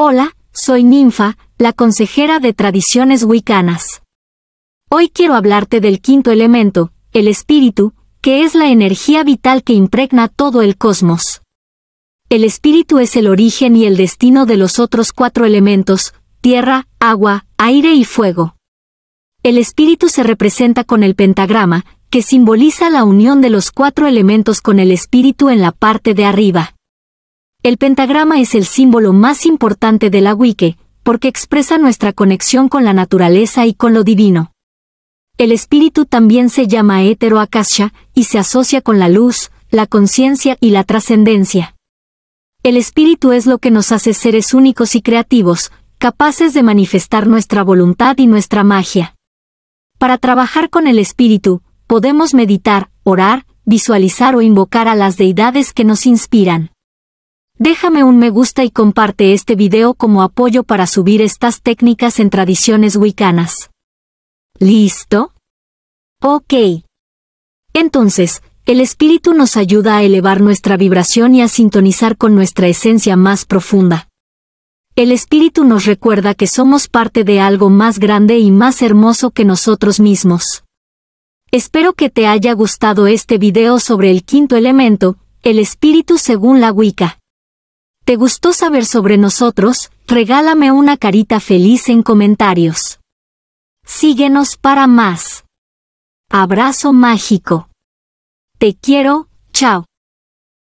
Hola, soy Ninfa, la consejera de tradiciones wicanas. Hoy quiero hablarte del quinto elemento, el espíritu, que es la energía vital que impregna todo el cosmos. El espíritu es el origen y el destino de los otros cuatro elementos, tierra, agua, aire y fuego. El espíritu se representa con el pentagrama, que simboliza la unión de los cuatro elementos con el espíritu en la parte de arriba. El pentagrama es el símbolo más importante de la Wicca, porque expresa nuestra conexión con la naturaleza y con lo divino. El espíritu también se llama hetero akasha y se asocia con la luz, la conciencia y la trascendencia. El espíritu es lo que nos hace seres únicos y creativos, capaces de manifestar nuestra voluntad y nuestra magia. Para trabajar con el espíritu, podemos meditar, orar, visualizar o invocar a las deidades que nos inspiran. Déjame un me gusta y comparte este video como apoyo para subir estas técnicas en tradiciones wicanas. ¿Listo? Ok. Entonces, el espíritu nos ayuda a elevar nuestra vibración y a sintonizar con nuestra esencia más profunda. El espíritu nos recuerda que somos parte de algo más grande y más hermoso que nosotros mismos. Espero que te haya gustado este video sobre el quinto elemento, el espíritu según la Wicca. ¿Te gustó saber sobre nosotros? Regálame una carita feliz en comentarios. Síguenos para más. Abrazo mágico. Te quiero, chao.